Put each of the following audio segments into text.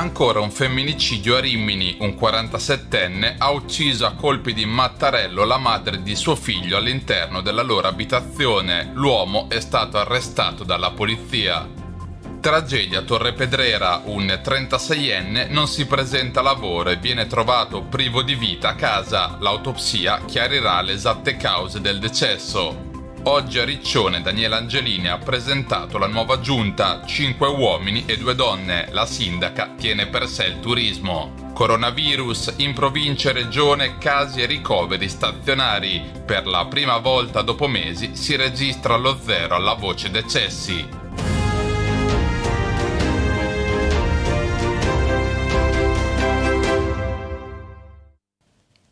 Ancora un femminicidio a Rimini, un 47enne ha ucciso a colpi di mattarello la madre di suo figlio all'interno della loro abitazione. L'uomo è stato arrestato dalla polizia. Tragedia a Torre Pedrera, un 36enne non si presenta a lavoro e viene trovato privo di vita a casa. L'autopsia chiarirà le esatte cause del decesso. Oggi a Riccione Daniela Angelini ha presentato la nuova giunta 5 uomini e 2 donne, la sindaca tiene per sé il turismo. Coronavirus in provincia e regione casi e ricoveri stazionari. Per la prima volta dopo mesi si registra lo zero alla voce decessi.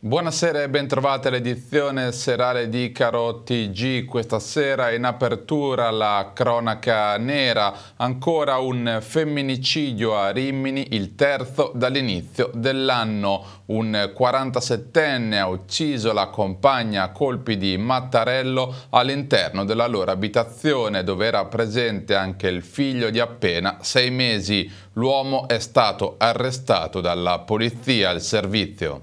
Buonasera e bentrovati all'edizione serale di Caro TG. Questa sera in apertura la cronaca nera, ancora un femminicidio a Rimini, il terzo dall'inizio dell'anno. Un 47enne ha ucciso la compagna a colpi di mattarello all'interno della loro abitazione dove era presente anche il figlio di appena sei mesi. L'uomo è stato arrestato dalla polizia al servizio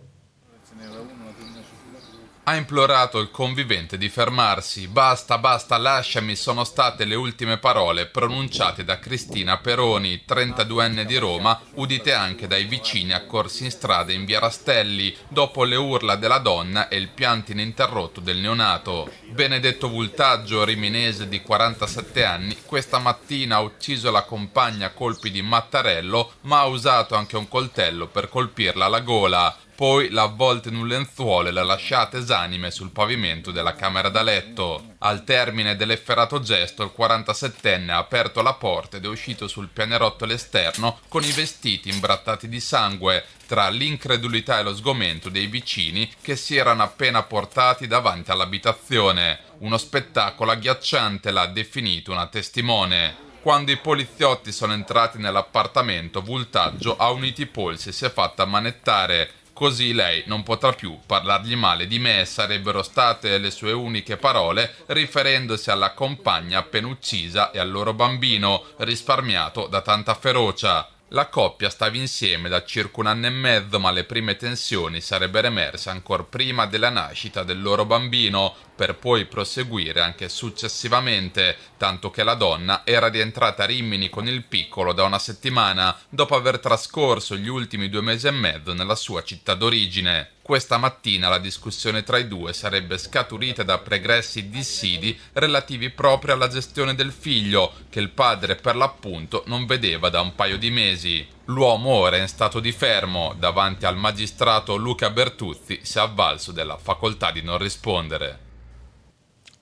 ha implorato il convivente di fermarsi. Basta, basta, lasciami, sono state le ultime parole pronunciate da Cristina Peroni, 32enne di Roma, udite anche dai vicini accorsi in strada in via Rastelli, dopo le urla della donna e il pianto ininterrotto del neonato. Benedetto Vultaggio, riminese di 47 anni, questa mattina ha ucciso la compagna a colpi di mattarello, ma ha usato anche un coltello per colpirla alla gola. Poi la avvolte in un lenzuolo e la lasciate esanime sul pavimento della camera da letto. Al termine dell'efferato gesto, il 47enne ha aperto la porta ed è uscito sul pianerottolo esterno con i vestiti imbrattati di sangue, tra l'incredulità e lo sgomento dei vicini che si erano appena portati davanti all'abitazione. Uno spettacolo agghiacciante l'ha definito una testimone. Quando i poliziotti sono entrati nell'appartamento, Voltaggio ha unito i polsi e si è fatta manettare. Così lei non potrà più parlargli male di me, sarebbero state le sue uniche parole riferendosi alla compagna appena uccisa e al loro bambino, risparmiato da tanta ferocia. La coppia stava insieme da circa un anno e mezzo, ma le prime tensioni sarebbero emerse ancora prima della nascita del loro bambino, per poi proseguire anche successivamente, tanto che la donna era rientrata a Rimini con il piccolo da una settimana dopo aver trascorso gli ultimi due mesi e mezzo nella sua città d'origine. Questa mattina la discussione tra i due sarebbe scaturita da pregressi dissidi relativi proprio alla gestione del figlio, che il padre per l'appunto non vedeva da un paio di mesi. L'uomo ora è in stato di fermo, davanti al magistrato Luca Bertuzzi si è avvalso della facoltà di non rispondere.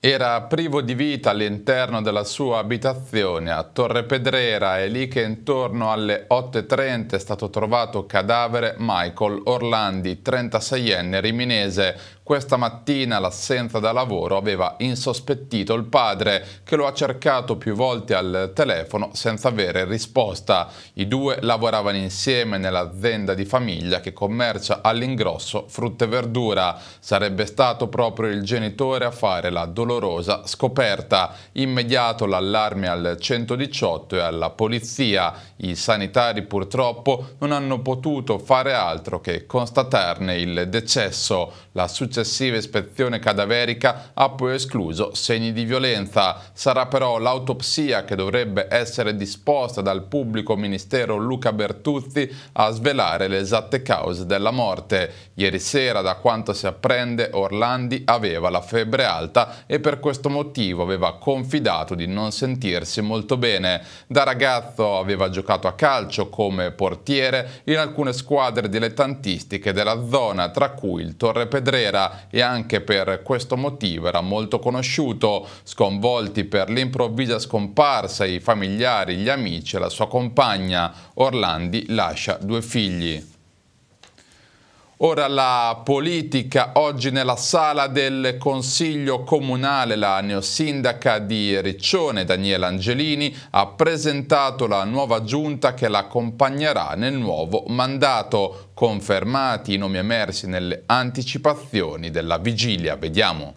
Era privo di vita all'interno della sua abitazione a Torre Pedrera e lì che intorno alle 8.30 è stato trovato cadavere Michael Orlandi, 36enne riminese, questa mattina l'assenza da lavoro aveva insospettito il padre che lo ha cercato più volte al telefono senza avere risposta. I due lavoravano insieme nell'azienda di famiglia che commercia all'ingrosso frutta e verdura. Sarebbe stato proprio il genitore a fare la dolorosa scoperta. Immediato l'allarme al 118 e alla polizia. I sanitari purtroppo non hanno potuto fare altro che constatarne il decesso. La successiva successiva ispezione cadaverica ha poi escluso segni di violenza. Sarà però l'autopsia che dovrebbe essere disposta dal pubblico ministero Luca Bertuzzi a svelare le esatte cause della morte. Ieri sera, da quanto si apprende, Orlandi aveva la febbre alta e per questo motivo aveva confidato di non sentirsi molto bene. Da ragazzo aveva giocato a calcio come portiere in alcune squadre dilettantistiche della zona, tra cui il Torre Pedrera. Sicilia e anche per questo motivo era molto conosciuto, sconvolti per l'improvvisa scomparsa i familiari, gli amici e la sua compagna. Orlandi lascia due figli. Ora la politica, oggi nella sala del Consiglio Comunale la neosindaca di Riccione, Daniela Angelini, ha presentato la nuova giunta che l'accompagnerà nel nuovo mandato, confermati i nomi emersi nelle anticipazioni della vigilia. Vediamo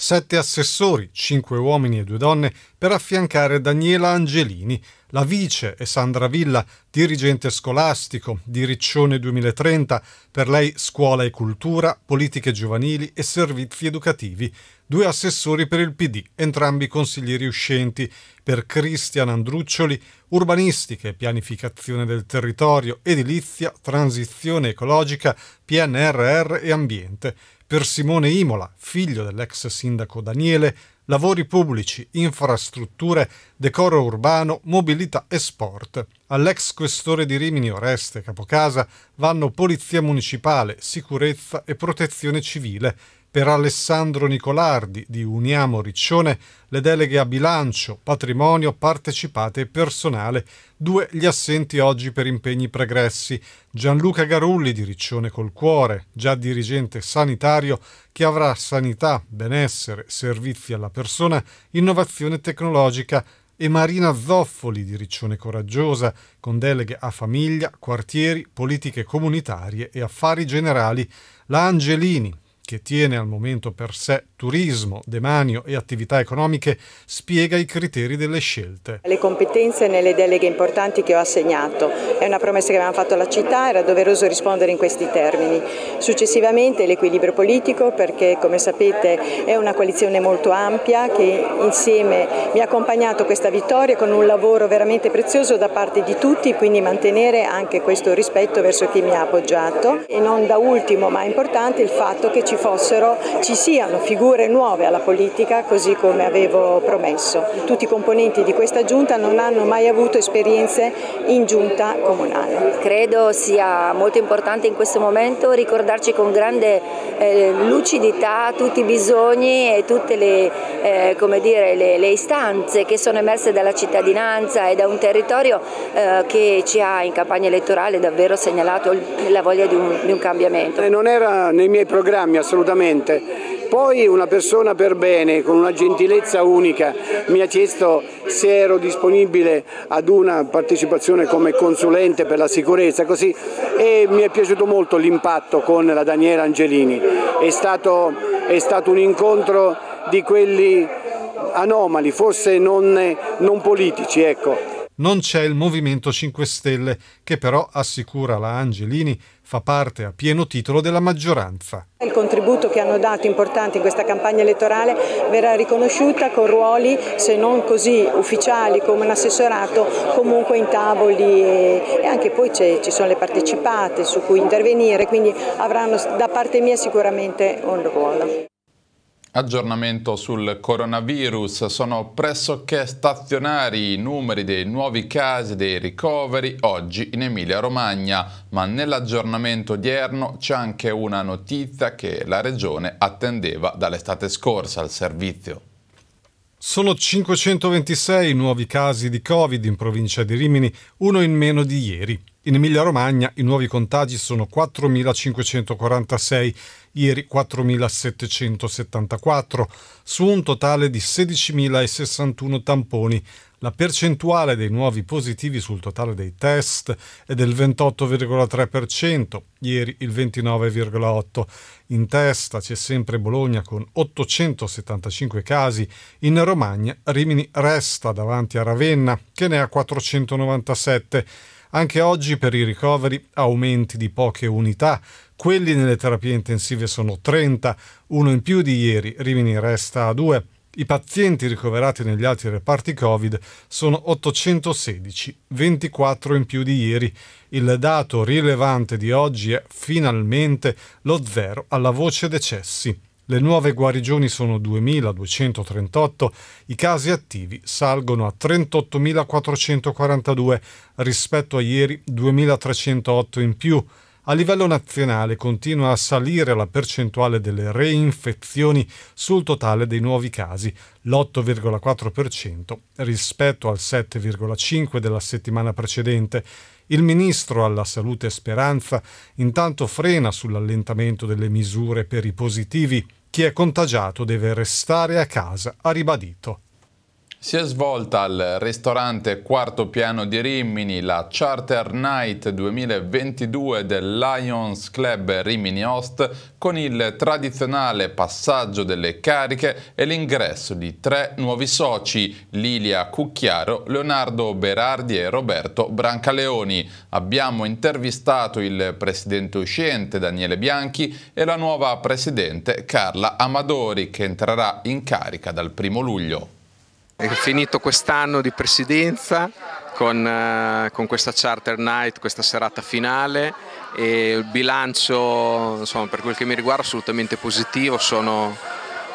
sette assessori, cinque uomini e due donne, per affiancare Daniela Angelini, la vice e Sandra Villa, dirigente scolastico di Riccione 2030, per lei scuola e cultura, politiche giovanili e servizi educativi, due assessori per il PD, entrambi consiglieri uscenti, per Cristian Andruccioli, urbanistica e pianificazione del territorio, edilizia, transizione ecologica, PNRR e ambiente, per Simone Imola, figlio dell'ex sindaco Daniele, lavori pubblici, infrastrutture, decoro urbano, mobilità e sport. All'ex questore di Rimini Oreste Capocasa vanno polizia municipale, sicurezza e protezione civile per Alessandro Nicolardi di Uniamo Riccione le deleghe a bilancio, patrimonio, partecipate e personale, due gli assenti oggi per impegni pregressi, Gianluca Garulli di Riccione col cuore, già dirigente sanitario che avrà sanità, benessere, servizi alla persona, innovazione tecnologica, e Marina Zoffoli di Riccione Coraggiosa, con deleghe a famiglia, quartieri, politiche comunitarie e affari generali, la Angelini che tiene al momento per sé turismo, demanio e attività economiche, spiega i criteri delle scelte. Le competenze nelle deleghe importanti che ho assegnato è una promessa che avevamo fatto alla città, era doveroso rispondere in questi termini. Successivamente l'equilibrio politico perché come sapete è una coalizione molto ampia che insieme mi ha accompagnato questa vittoria con un lavoro veramente prezioso da parte di tutti, quindi mantenere anche questo rispetto verso chi mi ha appoggiato e non da ultimo ma importante il fatto che ci fossero, ci siano figure nuove alla politica così come avevo promesso. Tutti i componenti di questa giunta non hanno mai avuto esperienze in giunta comunale. Credo sia molto importante in questo momento ricordarci con grande eh, lucidità tutti i bisogni e tutte le, eh, dire, le, le, istanze che sono emerse dalla cittadinanza e da un territorio eh, che ci ha in campagna elettorale davvero segnalato la voglia di un, di un cambiamento. Non era nei miei programmi assolutamente assolutamente. Poi una persona per bene, con una gentilezza unica, mi ha chiesto se ero disponibile ad una partecipazione come consulente per la sicurezza, così, e mi è piaciuto molto l'impatto con la Daniela Angelini. È stato, è stato un incontro di quelli anomali, forse non, non politici, ecco non c'è il Movimento 5 Stelle, che però, assicura la Angelini, fa parte a pieno titolo della maggioranza. Il contributo che hanno dato importante in questa campagna elettorale verrà riconosciuta con ruoli, se non così ufficiali come un assessorato, comunque in tavoli e, anche poi ci sono le partecipate su cui intervenire, quindi avranno da parte mia sicuramente un ruolo. Aggiornamento sul coronavirus, sono pressoché stazionari i numeri dei nuovi casi dei ricoveri oggi in Emilia Romagna, ma nell'aggiornamento odierno c'è anche una notizia che la regione attendeva dall'estate scorsa al servizio. Sono 526 nuovi casi di Covid in provincia di Rimini, uno in meno di ieri. In Emilia-Romagna i nuovi contagi sono 4.546, ieri 4.774, su un totale di 16.061 tamponi. La percentuale dei nuovi positivi sul totale dei test è del 28,3%, ieri il 29,8%. In testa c'è sempre Bologna con 875 casi, in Romagna Rimini resta davanti a Ravenna che ne ha 497 anche oggi per i ricoveri aumenti di poche unità, quelli nelle terapie intensive sono 30, uno in più di ieri, Rimini resta a 2. I pazienti ricoverati negli altri reparti Covid sono 816, 24 in più di ieri. Il dato rilevante di oggi è finalmente lo zero alla voce decessi. Le nuove guarigioni sono 2.238, i casi attivi salgono a 38.442 rispetto a ieri 2.308 in più. A livello nazionale continua a salire la percentuale delle reinfezioni sul totale dei nuovi casi, l'8,4% rispetto al 7,5% della settimana precedente. Il ministro alla salute Speranza intanto frena sull'allentamento delle misure per i positivi chi è contagiato deve restare a casa, ha ribadito. Si è svolta al ristorante Quarto Piano di Rimini la Charter Night 2022 del Lions Club Rimini Host con il tradizionale passaggio delle cariche e l'ingresso di tre nuovi soci Lilia Cucchiaro, Leonardo Berardi e Roberto Brancaleoni. Abbiamo intervistato il presidente uscente Daniele Bianchi e la nuova presidente Carla Amadori che entrerà in carica dal primo luglio. È finito quest'anno di presidenza con, eh, con, questa Charter Night, questa serata finale e il bilancio insomma, per quel che mi riguarda è assolutamente positivo, sono,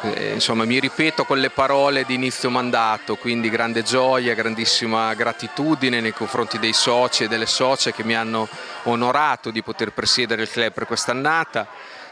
eh, insomma, mi ripeto con le parole di inizio mandato, quindi grande gioia, grandissima gratitudine nei confronti dei soci e delle socie che mi hanno onorato di poter presiedere il club per quest'annata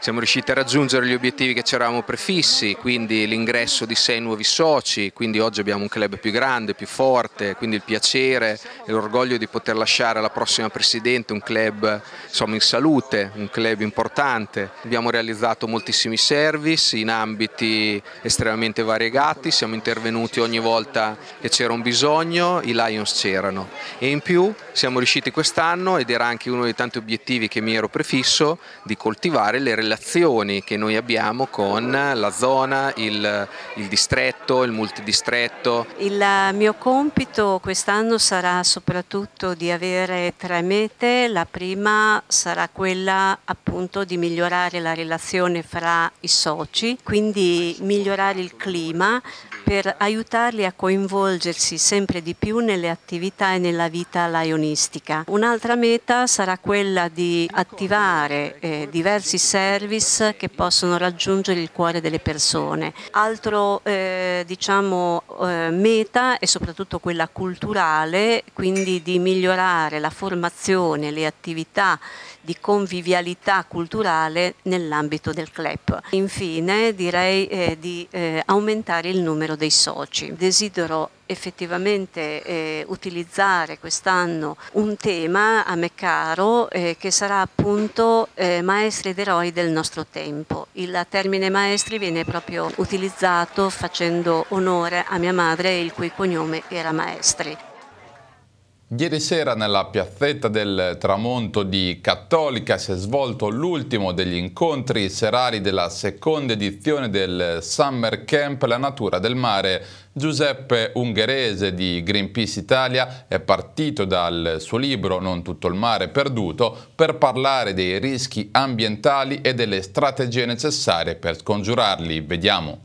siamo riusciti a raggiungere gli obiettivi che ci eravamo prefissi, quindi l'ingresso di sei nuovi soci, quindi oggi abbiamo un club più grande, più forte, quindi il piacere e l'orgoglio di poter lasciare alla prossima Presidente un club insomma, in salute, un club importante. Abbiamo realizzato moltissimi service in ambiti estremamente variegati, siamo intervenuti ogni volta che c'era un bisogno, i Lions c'erano e in più siamo riusciti quest'anno, ed era anche uno dei tanti obiettivi che mi ero prefisso, di coltivare le relazioni relazioni che noi abbiamo con la zona, il, il distretto, il multidistretto. Il mio compito quest'anno sarà soprattutto di avere tre mete, la prima sarà quella appunto di migliorare la relazione fra i soci, quindi migliorare il clima per aiutarli a coinvolgersi sempre di più nelle attività e nella vita lionistica. Un'altra meta sarà quella di attivare eh, diversi servizi service che possono raggiungere il cuore delle persone. Altro eh, diciamo, eh, meta è soprattutto quella culturale, quindi di migliorare la formazione, le attività di convivialità culturale nell'ambito del CLEP. Infine direi eh, di eh, aumentare il numero dei soci. Desidero effettivamente eh, utilizzare quest'anno un tema a me caro eh, che sarà appunto eh, maestri ed eroi del nostro tempo. Il termine maestri viene proprio utilizzato facendo onore a mia madre il cui cognome era maestri. Ieri sera nella piazzetta del tramonto di Cattolica si è svolto l'ultimo degli incontri serali della seconda edizione del Summer Camp La natura del mare. Giuseppe Ungherese di Greenpeace Italia è partito dal suo libro Non tutto il mare perduto per parlare dei rischi ambientali e delle strategie necessarie per scongiurarli. Vediamo.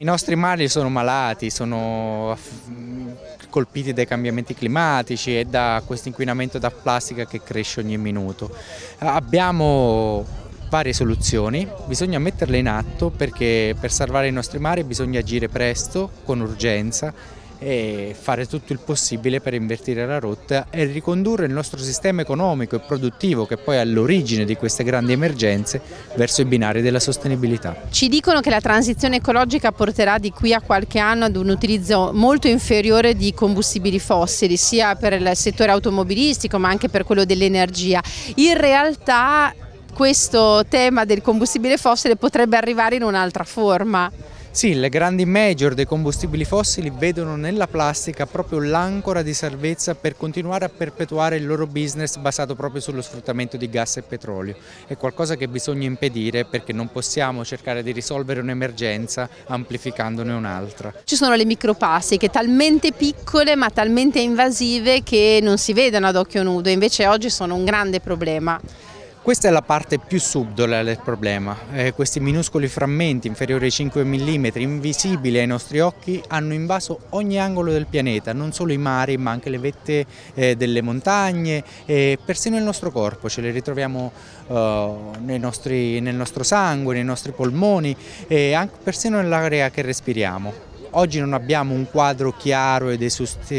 I nostri mari sono malati, sono colpiti dai cambiamenti climatici e da questo inquinamento da plastica che cresce ogni minuto. Abbiamo varie soluzioni, bisogna metterle in atto perché per salvare i nostri mari bisogna agire presto, con urgenza e fare tutto il possibile per invertire la rotta e ricondurre il nostro sistema economico e produttivo che poi è all'origine di queste grandi emergenze verso i binari della sostenibilità. Ci dicono che la transizione ecologica porterà di qui a qualche anno ad un utilizzo molto inferiore di combustibili fossili sia per il settore automobilistico ma anche per quello dell'energia. In realtà questo tema del combustibile fossile potrebbe arrivare in un'altra forma. Sì, le grandi major dei combustibili fossili vedono nella plastica proprio l'ancora di salvezza per continuare a perpetuare il loro business basato proprio sullo sfruttamento di gas e petrolio. È qualcosa che bisogna impedire perché non possiamo cercare di risolvere un'emergenza amplificandone un'altra. Ci sono le microplastiche talmente piccole ma talmente invasive che non si vedono ad occhio nudo, invece oggi sono un grande problema. Questa è la parte più subdola del problema. Eh, questi minuscoli frammenti, inferiori ai 5 mm, invisibili ai nostri occhi, hanno invaso ogni angolo del pianeta, non solo i mari, ma anche le vette eh, delle montagne e persino il nostro corpo. Ce le ritroviamo eh, nostri, nel nostro sangue, nei nostri polmoni e anche, persino nell'area che respiriamo. Oggi non abbiamo un quadro chiaro ed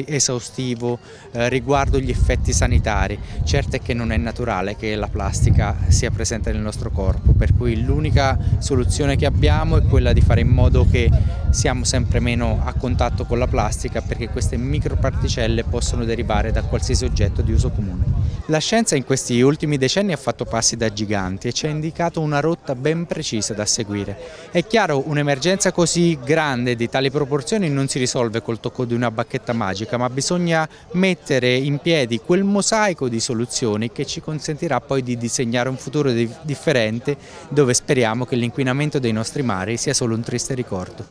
esaustivo eh, riguardo gli effetti sanitari, certo è che non è naturale che la plastica sia presente nel nostro corpo, per cui l'unica soluzione che abbiamo è quella di fare in modo che siamo sempre meno a contatto con la plastica perché queste microparticelle possono derivare da qualsiasi oggetto di uso comune. La scienza in questi ultimi decenni ha fatto passi da giganti e ci ha indicato una rotta ben precisa da seguire. È chiaro, un'emergenza così grande di tali problemi proporzioni non si risolve col tocco di una bacchetta magica, ma bisogna mettere in piedi quel mosaico di soluzioni che ci consentirà poi di disegnare un futuro differente dove speriamo che l'inquinamento dei nostri mari sia solo un triste ricordo.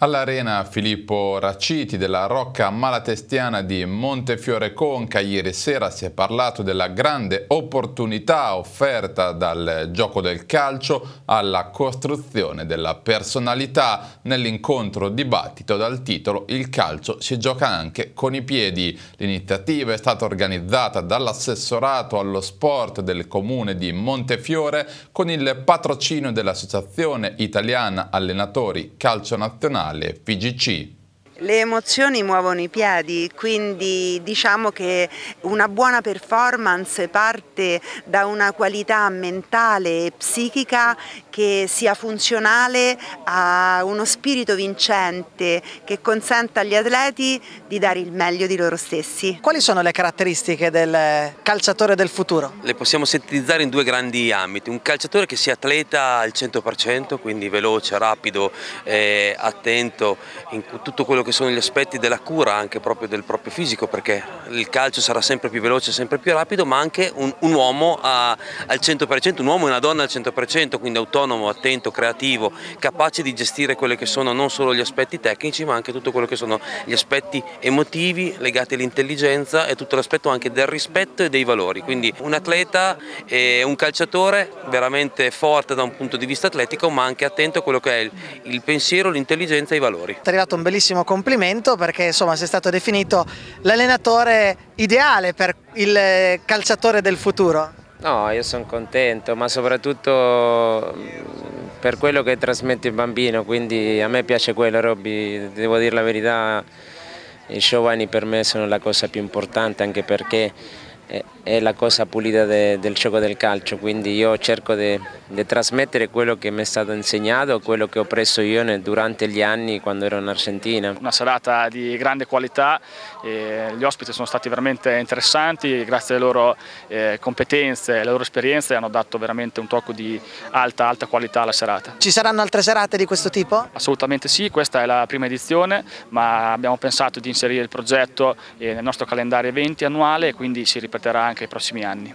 All'arena Filippo Raciti della Rocca Malatestiana di Montefiore Conca ieri sera si è parlato della grande opportunità offerta dal gioco del calcio alla costruzione della personalità nell'incontro dibattito dal titolo Il calcio si gioca anche con i piedi. L'iniziativa è stata organizzata dall'assessorato allo sport del comune di Montefiore con il patrocino dell'Associazione Italiana Allenatori Calcio Nazionale Natale, PGC, le emozioni muovono i piedi, quindi diciamo che una buona performance parte da una qualità mentale e psichica che sia funzionale a uno spirito vincente che consenta agli atleti di dare il meglio di loro stessi. Quali sono le caratteristiche del calciatore del futuro? Le possiamo sintetizzare in due grandi ambiti, un calciatore che sia atleta al 100%, quindi veloce, rapido, eh, attento in tutto quello che che sono gli aspetti della cura anche proprio del proprio fisico perché il calcio sarà sempre più veloce, sempre più rapido ma anche un, un uomo a, al 100%, un uomo e una donna al 100% quindi autonomo, attento, creativo, capace di gestire quelli che sono non solo gli aspetti tecnici ma anche tutto quello che sono gli aspetti emotivi legati all'intelligenza e tutto l'aspetto anche del rispetto e dei valori quindi un atleta e un calciatore veramente forte da un punto di vista atletico ma anche attento a quello che è il, il pensiero, l'intelligenza e i valori. È arrivato un bellissimo commento complimento perché insomma sei stato definito l'allenatore ideale per il eh, calciatore del futuro. No, io sono contento, ma soprattutto mm, per quello che trasmette il bambino, quindi a me piace quello Robby, devo dire la verità, i giovani per me sono la cosa più importante anche perché è la cosa pulita de, del gioco del calcio, quindi io cerco di trasmettere quello che mi è stato insegnato, quello che ho preso io durante gli anni quando ero in Argentina. Una serata di grande qualità, eh, gli ospiti sono stati veramente interessanti, grazie alle loro eh, competenze e alle loro esperienze hanno dato veramente un tocco di alta, alta qualità alla serata. Ci saranno altre serate di questo tipo? Assolutamente sì, questa è la prima edizione, ma abbiamo pensato di inserire il progetto eh, nel nostro calendario eventi annuale, e quindi si ripeterà anche anche ai prossimi anni.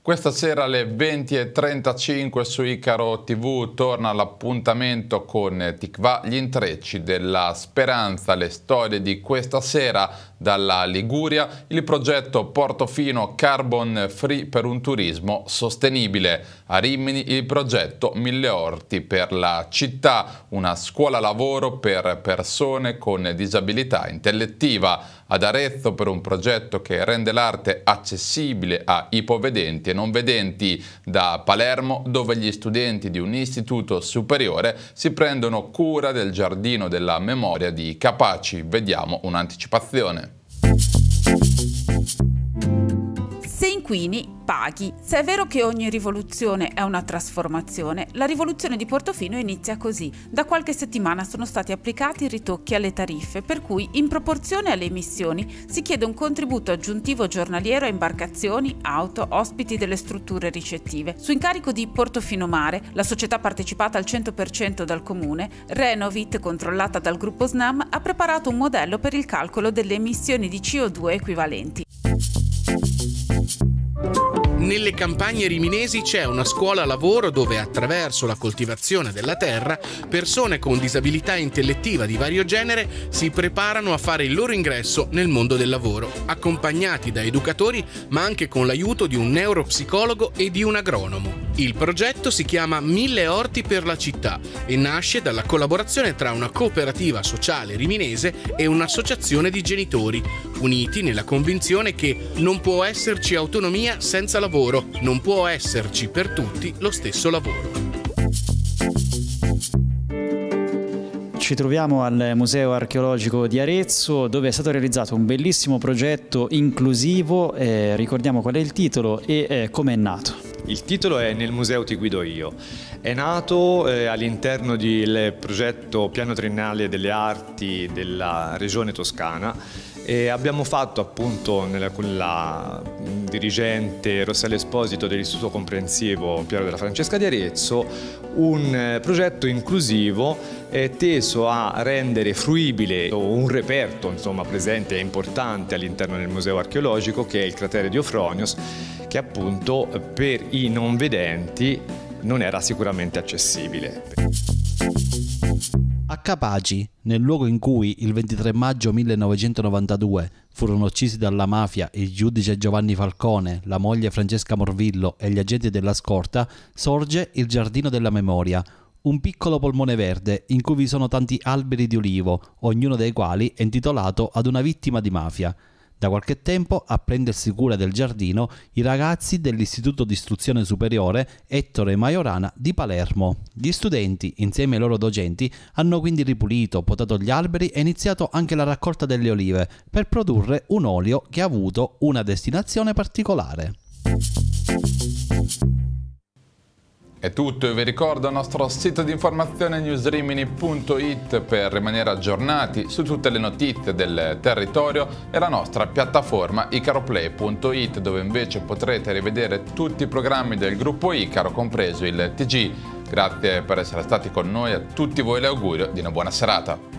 Questa sera alle 20.35 su Icaro TV torna l'appuntamento con Tikva, gli intrecci della speranza, le storie di questa sera dalla Liguria, il progetto Portofino Carbon Free per un turismo sostenibile, a Rimini il progetto Mille Orti per la città, una scuola lavoro per persone con disabilità intellettiva ad Arezzo per un progetto che rende l'arte accessibile a ipovedenti e non vedenti da Palermo dove gli studenti di un istituto superiore si prendono cura del giardino della memoria di Capaci. Vediamo un'anticipazione. Se inquini, paghi. Se è vero che ogni rivoluzione è una trasformazione, la rivoluzione di Portofino inizia così. Da qualche settimana sono stati applicati ritocchi alle tariffe, per cui in proporzione alle emissioni si chiede un contributo aggiuntivo giornaliero a imbarcazioni, auto, ospiti delle strutture ricettive. Su incarico di Portofino Mare, la società partecipata al 100% dal comune, Renovit, controllata dal gruppo Snam, ha preparato un modello per il calcolo delle emissioni di CO2 equivalenti. Nelle campagne riminesi c'è una scuola lavoro dove attraverso la coltivazione della terra persone con disabilità intellettiva di vario genere si preparano a fare il loro ingresso nel mondo del lavoro, accompagnati da educatori ma anche con l'aiuto di un neuropsicologo e di un agronomo. Il progetto si chiama Mille Orti per la città e nasce dalla collaborazione tra una cooperativa sociale riminese e un'associazione di genitori, uniti nella convinzione che non può esserci autonomia senza lavoro, non può esserci per tutti lo stesso lavoro. ci troviamo al Museo Archeologico di Arezzo dove è stato realizzato un bellissimo progetto inclusivo, eh, ricordiamo qual è il titolo e eh, come è nato. Il titolo è Nel museo ti guido io. È nato eh, all'interno del progetto Piano Triennale delle Arti della Regione Toscana e abbiamo fatto appunto nella, con la mm, dirigente Rossella Esposito dell'Istituto Comprensivo Piero della Francesca di Arezzo un eh, progetto inclusivo eh, teso a rendere fruibile un reperto insomma, presente e importante all'interno del museo archeologico che è il cratere di Ofronios che appunto per i non vedenti non era sicuramente accessibile. A Capagi, nel luogo in cui il 23 maggio 1992 furono uccisi dalla mafia il giudice Giovanni Falcone, la moglie Francesca Morvillo e gli agenti della scorta, sorge il Giardino della Memoria, un piccolo polmone verde in cui vi sono tanti alberi di olivo, ognuno dei quali è intitolato ad una vittima di mafia. Da qualche tempo a prendersi cura del giardino i ragazzi dell'Istituto di Istruzione Superiore Ettore Maiorana di Palermo. Gli studenti, insieme ai loro docenti, hanno quindi ripulito, potato gli alberi e iniziato anche la raccolta delle olive per produrre un olio che ha avuto una destinazione particolare. È tutto e vi ricordo il nostro sito di informazione newsrimini.it per rimanere aggiornati su tutte le notizie del territorio e la nostra piattaforma icaroplay.it dove invece potrete rivedere tutti i programmi del gruppo Icaro compreso il TG. Grazie per essere stati con noi, a tutti voi l'augurio di una buona serata.